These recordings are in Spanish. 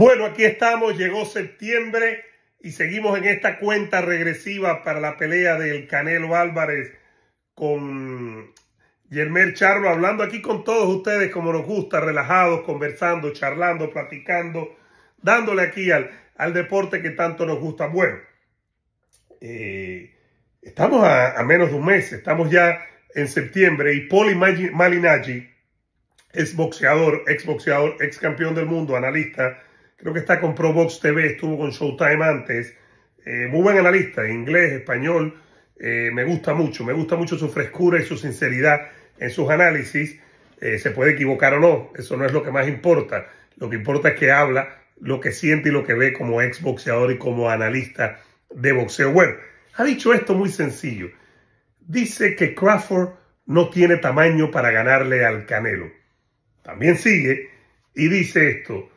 Bueno, aquí estamos, llegó septiembre y seguimos en esta cuenta regresiva para la pelea del Canelo Álvarez con Yermer Charlo, hablando aquí con todos ustedes como nos gusta, relajados, conversando, charlando, platicando, dándole aquí al, deporte que tanto nos gusta. Bueno, eh, estamos a, menos de un mes, estamos ya en septiembre y Poli Malinaggi, es boxeador, ex boxeador, ex campeón del mundo, analista, creo que está con ProBox TV, estuvo con Showtime antes. Eh, muy buen analista, inglés, español. Eh, me gusta mucho, me gusta mucho su frescura y su sinceridad en sus análisis. Eh, se puede equivocar o no, eso no es lo que más importa. Lo que importa es que habla lo que siente y lo que ve como ex boxeador y como analista de boxeo web. Ha dicho esto muy sencillo. Dice que Crawford no tiene tamaño para ganarle al Canelo. También sigue y dice esto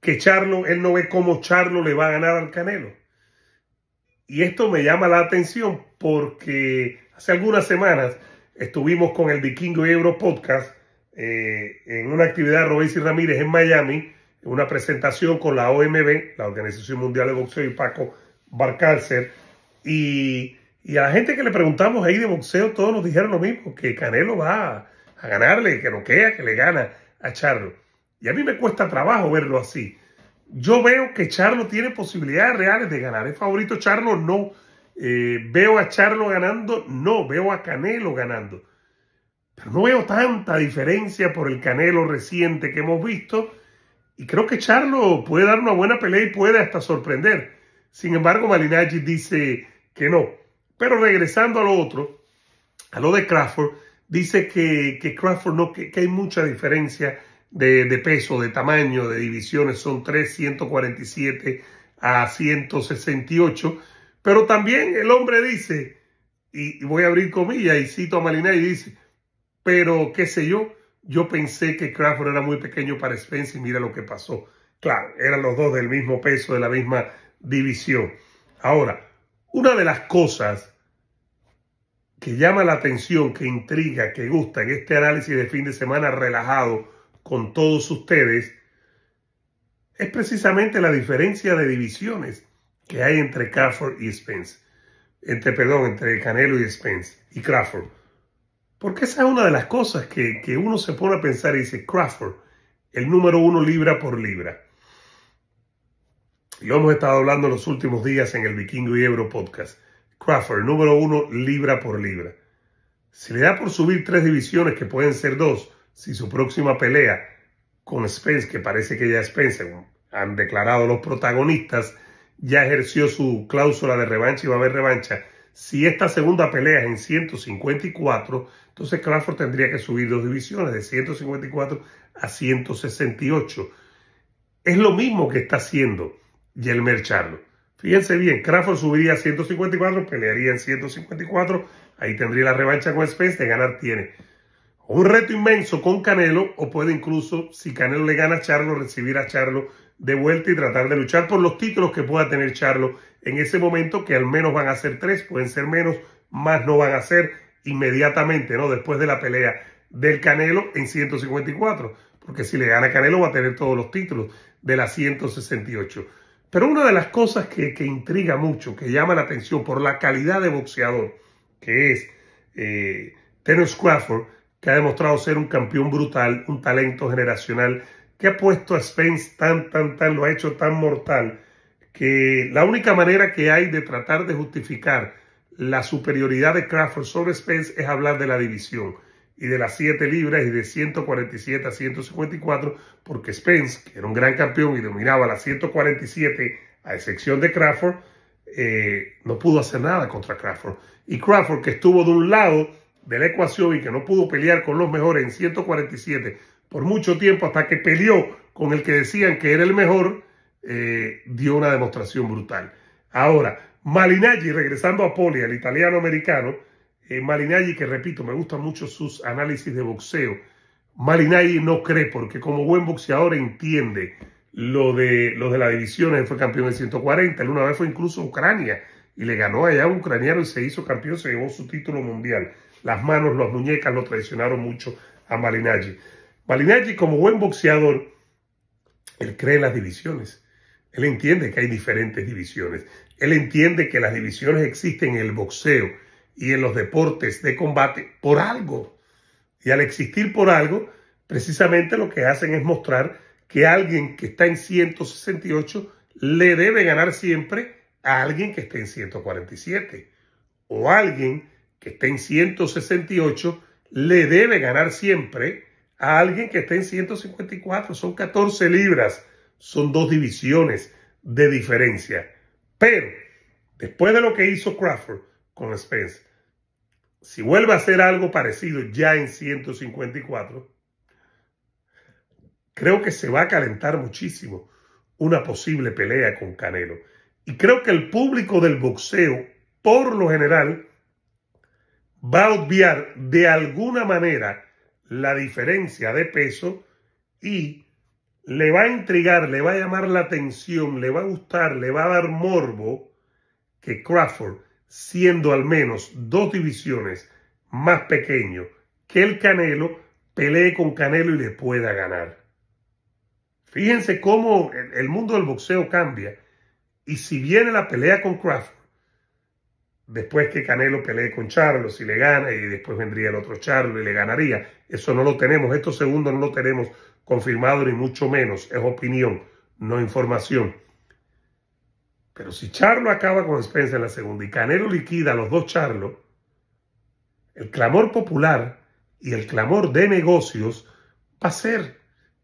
que Charlo, él no ve cómo Charlo le va a ganar al Canelo. Y esto me llama la atención porque hace algunas semanas estuvimos con el Vikingo Euro Podcast eh, en una actividad de y Ramírez en Miami, en una presentación con la OMB, la Organización Mundial de Boxeo y Paco Barcárcer. Y, a la gente que le preguntamos ahí de boxeo, todos nos dijeron lo mismo, que Canelo va a, a ganarle, que no queda, que le gana a Charlo. Y a mí me cuesta trabajo verlo así. Yo veo que Charlo tiene posibilidades reales de ganar. ¿Es favorito Charlo? No. Eh, ¿Veo a Charlo ganando? No. Veo a Canelo ganando. Pero no veo tanta diferencia por el Canelo reciente que hemos visto. Y creo que Charlo puede dar una buena pelea y puede hasta sorprender. Sin embargo, Malinaggi dice que no. Pero regresando a lo otro, a lo de Crawford, dice que, que Crawford no, que, que hay mucha diferencia de, peso, de tamaño, de divisiones son 347 a 168. Pero también el hombre dice, y voy a abrir comillas y cito a Malina y dice, pero qué sé yo, yo pensé que Crawford era muy pequeño para Spence y mira lo que pasó. Claro, eran los dos del mismo peso, de la misma división. Ahora, una de las cosas que llama la atención, que intriga, que gusta en este análisis de fin de semana relajado, con todos ustedes es precisamente la diferencia de divisiones que hay entre Crawford y Spence. Entre, perdón, entre Canelo y Spence y Crawford. Porque esa es una de las cosas que, uno se pone a pensar y dice, Crawford, el número uno libra por libra. Lo hemos estado hablando los últimos días en el Vikingo y Ebro podcast. Crawford, número uno libra por libra. Si le da por subir tres divisiones, que pueden ser dos, si su próxima pelea con Spence, que parece que ya Spence, han declarado los protagonistas, ya ejerció su cláusula de revancha y va a haber revancha. Si esta segunda pelea es en 154, entonces Crawford tendría que subir dos divisiones, de 154 a 168. Es lo mismo que está haciendo Yelmer Charlo. Fíjense bien, Crawford subiría a 154, pelearía en 154, ahí tendría la revancha con Spence, de ganar tiene un reto inmenso con Canelo o puede incluso, si Canelo le gana a Charlo, recibir a Charlo de vuelta y tratar de luchar por los títulos que pueda tener Charlo en ese momento, que al menos van a ser tres, pueden ser menos, más no van a ser inmediatamente, ¿no? Después de la pelea del Canelo en 154, porque si le gana Canelo va a tener todos los títulos de la 168. Pero una de las cosas que, intriga mucho, que llama la atención por la calidad de boxeador que es eh, Terence Crawford, que ha demostrado ser un campeón brutal, un talento generacional, que ha puesto a Spence tan, tan, tan, lo ha hecho tan mortal, que la única manera que hay de tratar de justificar la superioridad de Crawford sobre Spence es hablar de la división y de las 7 libras y de 147 a 154, porque Spence, que era un gran campeón y dominaba las 147 a excepción de Crawford, eh, no pudo hacer nada contra Crawford. Y Crawford, que estuvo de un lado de la ecuación y que no pudo pelear con los mejores en 147 por mucho tiempo hasta que peleó con el que decían que era el mejor, eh, dio una demostración brutal. Ahora, Malinaggi, regresando a Poli, el italiano-americano, eh, Malinaggi, que repito, me gustan mucho sus análisis de boxeo. Malinaggi no cree porque como buen boxeador entiende lo de, los de las divisiones, fue campeón en 140, él una vez fue incluso Ucrania y le ganó allá a un ucraniano y se hizo campeón, se llevó su título mundial. Las manos, las muñecas lo traicionaron mucho a Malinaggi. Malinaggi, como buen boxeador, él cree en las divisiones. Él entiende que hay diferentes divisiones. Él entiende que las divisiones existen en el boxeo y en los deportes de combate por algo. Y al existir por algo, precisamente lo que hacen es mostrar que alguien que está en 168 le debe ganar siempre a alguien que esté en 147 o alguien que esté en 168 le debe ganar siempre a alguien que esté en 154. Son 14 libras, son dos divisiones de diferencia. Pero después de lo que hizo Crawford con Spence, si vuelve a hacer algo parecido ya en 154, creo que se va a calentar muchísimo una posible pelea con Canelo. Y creo que el público del boxeo, por lo general, va a obviar de alguna manera la diferencia de peso y le va a intrigar, le va a llamar la atención, le va a gustar, le va a dar morbo que Crawford, siendo al menos dos divisiones más pequeño que el Canelo, pelee con Canelo y le pueda ganar. Fíjense cómo el mundo del boxeo cambia y si viene la pelea con Crawford, después que Canelo pelee con Charlos y le gana, y después vendría el otro Charlo y le ganaría, eso no lo tenemos, estos segundos no lo tenemos confirmado ni mucho menos, es opinión, no información. Pero si Charlo acaba con Spencer en la segunda y Canelo liquida a los dos Charlo, el clamor popular y el clamor de negocios va a ser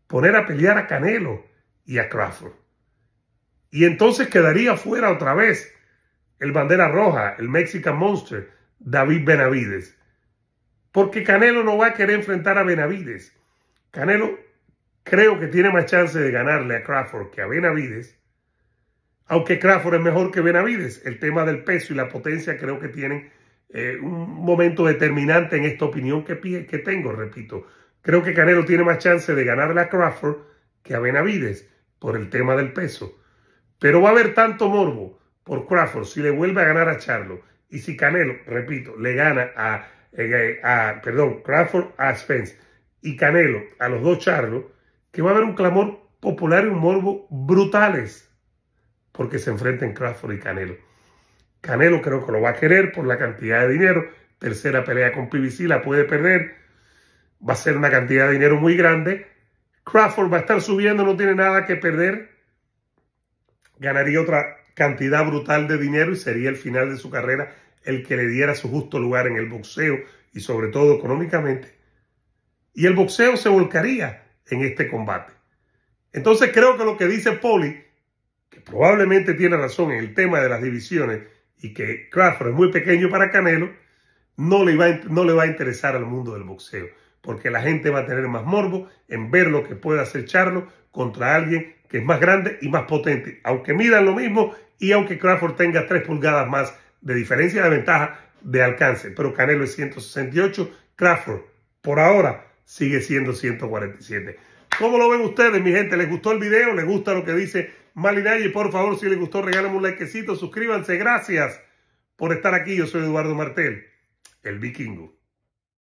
poner a pelear a Canelo y a Crawford. Y entonces quedaría fuera otra vez el bandera roja, el Mexican Monster, David Benavides. Porque Canelo no va a querer enfrentar a Benavides. Canelo creo que tiene más chance de ganarle a Crawford que a Benavides. Aunque Crawford es mejor que Benavides. El tema del peso y la potencia creo que tienen eh, un momento determinante en esta opinión que, que tengo, repito. Creo que Canelo tiene más chance de ganarle a Crawford que a Benavides por el tema del peso. Pero va a haber tanto morbo por Crawford si le vuelve a ganar a Charlo y si Canelo, repito, le gana eh, a, perdón, Crawford a Spence y Canelo a los dos Charlo, que va a haber un clamor popular y un morbo brutales porque se enfrenten Crawford y Canelo. Canelo creo que lo va a querer por la cantidad de dinero. Tercera pelea con PBC la puede perder. Va a ser una cantidad de dinero muy grande. Crawford va a estar subiendo, no tiene nada que perder ganaría otra cantidad brutal de dinero y sería el final de su carrera el que le diera su justo lugar en el boxeo y sobre todo económicamente. Y el boxeo se volcaría en este combate. Entonces creo que lo que dice Poli, que probablemente tiene razón en el tema de las divisiones y que Crawford es muy pequeño para Canelo, no le, va, no le va a interesar al mundo del boxeo, porque la gente va a tener más morbo en ver lo que puede hacer Charlo contra alguien que es más grande y más potente, aunque midan lo mismo y aunque Crawford tenga 3 pulgadas más de diferencia de ventaja de alcance, pero Canelo es 168, Crawford por ahora sigue siendo 147. ¿Cómo lo ven ustedes, mi gente? ¿Les gustó el video? ¿Les gusta lo que dice Y Por favor, si les gustó, regálame un likecito, suscríbanse. Gracias por estar aquí. Yo soy Eduardo Martel, el vikingo.